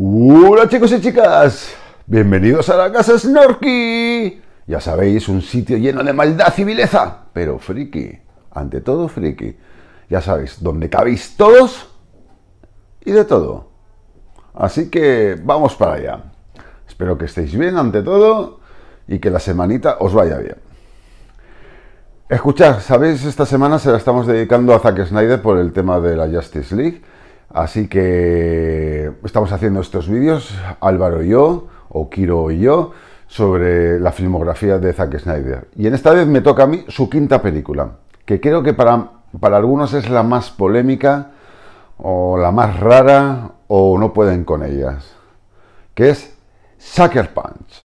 Hola chicos y chicas, bienvenidos a la casa Snorky. Ya sabéis, un sitio lleno de maldad y vileza, pero friki, ante todo friki. Ya sabéis, donde cabéis todos y de todo. Así que vamos para allá. Espero que estéis bien ante todo y que la semanita os vaya bien. Escuchad, sabéis, esta semana se la estamos dedicando a Zack Snyder por el tema de la Justice League Así que estamos haciendo estos vídeos, Álvaro y yo, o Kiro y yo, sobre la filmografía de Zack Snyder. Y en esta vez me toca a mí su quinta película, que creo que para, algunos es la más polémica, o la más rara, o no pueden con ellas, que es Sucker Punch.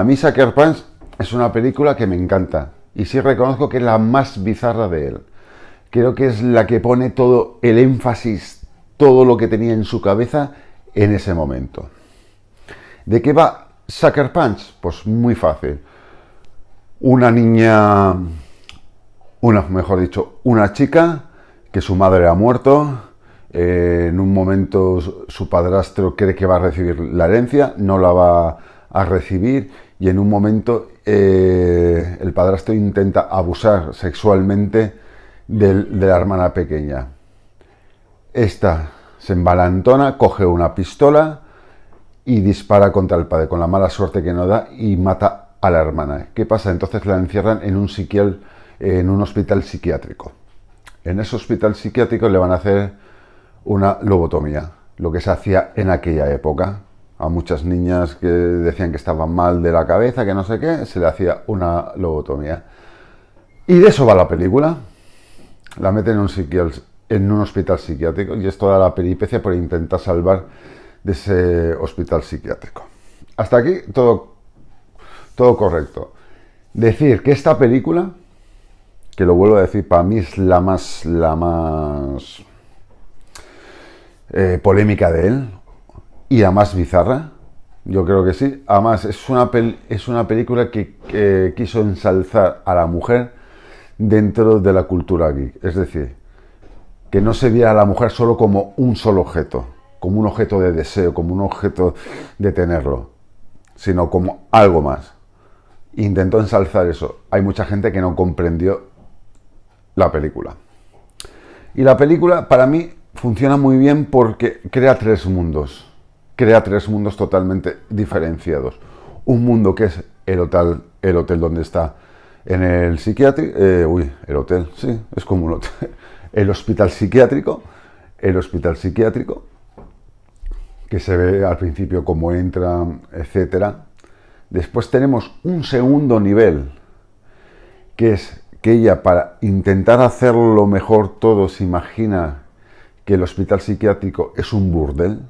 A mí Sucker Punch es una película que me encanta y sí reconozco que es la más bizarra de él. Creo que es la que pone todo el énfasis, todo lo que tenía en su cabeza en ese momento. ¿De qué va Sucker Punch? Pues muy fácil. Una niña, una, mejor dicho, una chica que su madre ha muerto. Eh, en un momento su padrastro cree que va a recibir la herencia, no la va a recibir y en un momento eh, el padrastro intenta abusar sexualmente de la hermana pequeña. Esta se embalantona, coge una pistola y dispara contra el padre, con la mala suerte que no da, y mata a la hermana. ¿Qué pasa? Entonces la encierran en un, en un hospital psiquiátrico. En ese hospital psiquiátrico le van a hacer una lobotomía, lo que se hacía en aquella época, a muchas niñas que decían que estaban mal de la cabeza, que no sé qué, se le hacía una lobotomía. Y de eso va la película. La meten en un, hospital psiquiátrico y es toda la peripecia por intentar salvar de ese hospital psiquiátrico. Hasta aquí todo, todo correcto. Decir que esta película, que lo vuelvo a decir, para mí es la más, la más eh, polémica de él, y además bizarra. Yo creo que sí. Además, es una, es una película que, que quiso ensalzar a la mujer dentro de la cultura geek. Es decir, que no se viera a la mujer solo como un solo objeto, como un objeto de deseo, como un objeto de tenerlo, sino como algo más. Intentó ensalzar eso. Hay mucha gente que no comprendió la película. Y la película, para mí, funciona muy bien porque crea tres mundos crea tres mundos totalmente diferenciados. Un mundo que es el hotel, el hotel donde está en el psiquiátrico, eh, uy, el hotel, sí, es como un hotel, el hospital psiquiátrico, el hospital psiquiátrico, que se ve al principio cómo entra, etcétera. Después tenemos un segundo nivel, que es que ella para intentar hacerlo mejor todo se imagina que el hospital psiquiátrico es un burdel,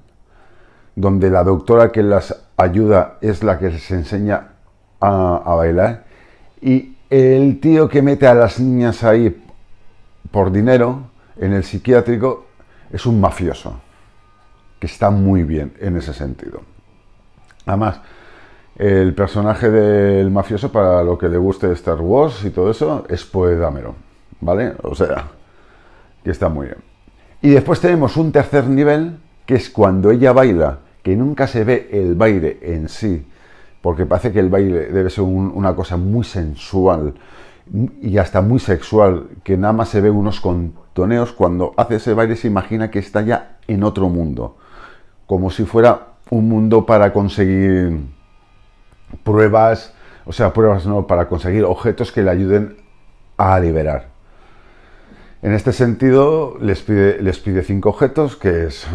donde la doctora que las ayuda es la que les enseña a, bailar, y el tío que mete a las niñas ahí por dinero en el psiquiátrico es un mafioso, que está muy bien en ese sentido. Además, el personaje del mafioso, para lo que le guste Star Wars y todo eso, es Poe ¿vale? O sea, que está muy bien. Y después tenemos un tercer nivel, que es cuando ella baila que nunca se ve el baile en sí, porque parece que el baile debe ser una cosa muy sensual y hasta muy sexual, que nada más se ve unos contoneos, cuando hace ese baile se imagina que está ya en otro mundo, como si fuera un mundo para conseguir pruebas, o sea, pruebas no, para conseguir objetos que le ayuden a liberar. En este sentido, les pide, les pide cinco objetos, que es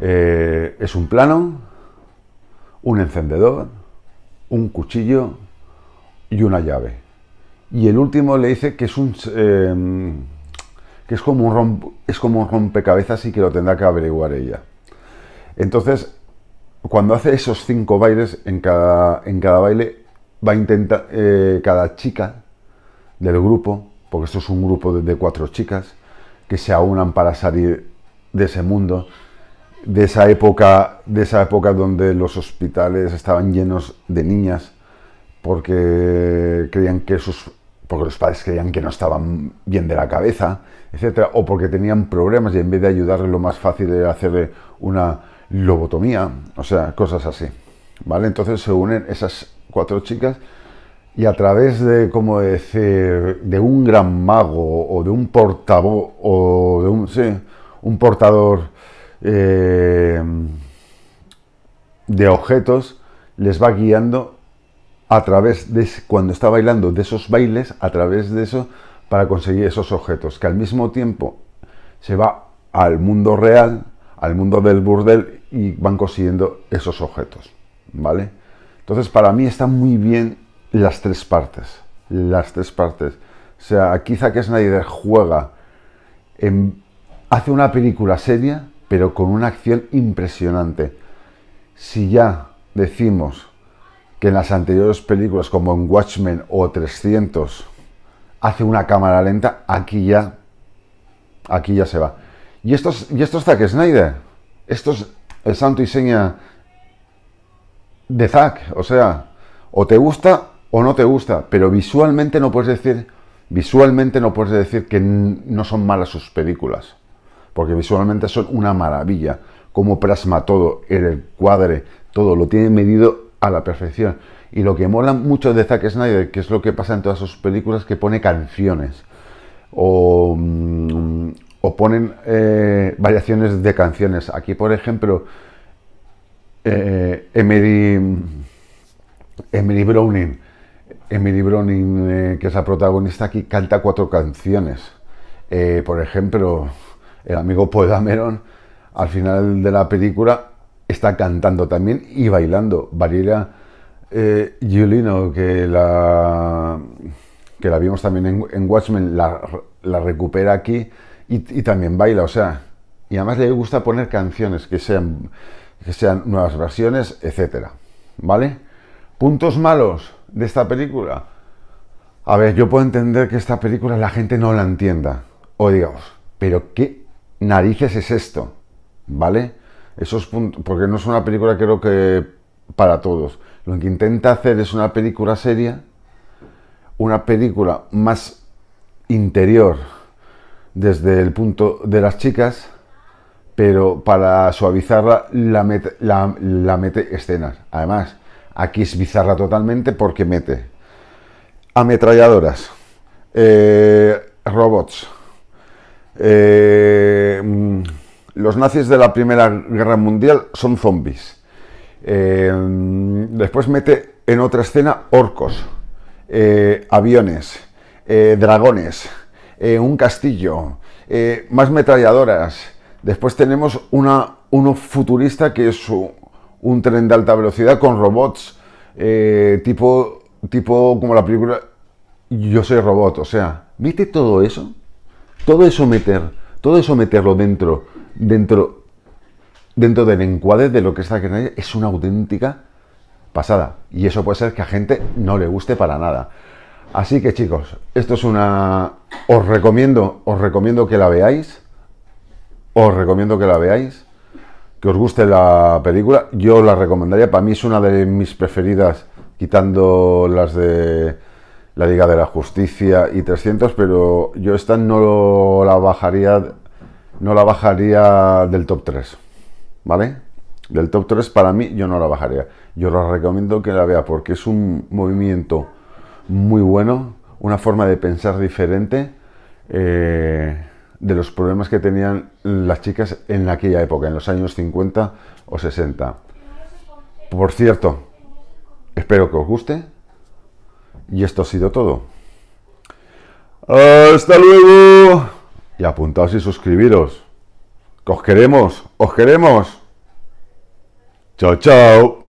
eh, es un plano, un encendedor, un cuchillo y una llave. Y el último le dice que es un... Em, que es como, un es como rompecabezas y que lo tendrá que averiguar ella. Entonces, cuando hace esos cinco bailes, en cada, en cada baile va a intentar, eh, cada chica del grupo, porque esto es un grupo de, de cuatro chicas, que se aunan para salir de ese mundo, de esa época, de esa época donde los hospitales estaban llenos de niñas porque creían que sus porque los padres creían que no estaban bien de la cabeza, etcétera, o porque tenían problemas y en vez de ayudarle lo más fácil era hacerle una lobotomía, o sea, cosas así. ¿Vale? Entonces se unen esas cuatro chicas y a través de, como decir, de un gran mago o de un portavoz o de un, un portador Em, de objetos les va guiando a través de cuando está bailando de esos bailes a través de eso para conseguir esos objetos que al mismo tiempo se va al mundo real al mundo del burdel y van consiguiendo esos objetos vale entonces para mí están muy bien las tres partes las tres partes o sea Quizá que es Snyder juega hace una película seria pero con una acción impresionante. Si ya decimos que en las anteriores películas, como en Watchmen o 300, hace una cámara lenta, aquí ya, aquí ya se va. Y esto es, y Zack Snyder. Esto es el santo y seña de Zack. O sea, o te gusta o no te gusta, pero visualmente no puedes decir, visualmente no puedes decir que no son malas sus películas porque visualmente son una maravilla. Como plasma todo en el cuadre, todo lo tiene medido a la perfección. Y lo que mola mucho de Zack Snyder, que es lo que pasa en todas sus películas, que pone canciones. O, mm, ponen eh, variaciones de canciones. Aquí, por ejemplo, eh, Emery, Emery Browning, Emily Browning, eh, que es la protagonista aquí, canta cuatro canciones. Eh, por ejemplo, el amigo Paul Dameron, al final de la película está cantando también y bailando. Valeria eh, Giulino, que la, que la vimos también en, Watchmen, la, recupera aquí y, también baila, o sea, y además le gusta poner canciones que sean, que sean nuevas versiones, etcétera, ¿vale? Puntos malos de esta película. A ver, yo puedo entender que esta película la gente no la entienda. O digamos, pero ¿qué narices es esto, ¿vale? Esos puntos, porque no es una película creo que para todos. Lo que intenta hacer es una película seria, una película más interior desde el punto de las chicas, pero para suavizarla la mete, la, escenas. Además, aquí es bizarra totalmente porque mete ametralladoras, eh, robots, eh, mm, los nazis de la Primera Guerra Mundial son zombies. Eh, después mete en otra escena orcos, eh, aviones, dragones, un castillo, más metralladoras. Después tenemos una, uno futurista que es un, tren de alta velocidad con robots, tipo, tipo como la película Yo soy robot. O sea, mete todo eso todo eso todo eso meterlo dentro, dentro, dentro del encuadre de lo que está que es una auténtica pasada. Y eso puede ser que a gente no le guste para nada. Así que chicos, esto es una. Os recomiendo, os recomiendo que la veáis. Os recomiendo que la veáis. Que os guste la película. Yo la recomendaría. Para mí es una de mis preferidas. Quitando las de la Liga de la Justicia y 300, pero yo esta no la bajaría, no la bajaría del top 3, ¿vale? Del top 3 para mí yo no la bajaría. Yo lo recomiendo que la vea porque es un movimiento muy bueno, una forma de pensar diferente eh, de los problemas que tenían las chicas en aquella época, en los años 50 o 60. Por cierto, espero que os guste y esto ha sido todo. ¡Hasta luego! Y apuntaos y suscribiros. os queremos, os queremos. Chao, chao.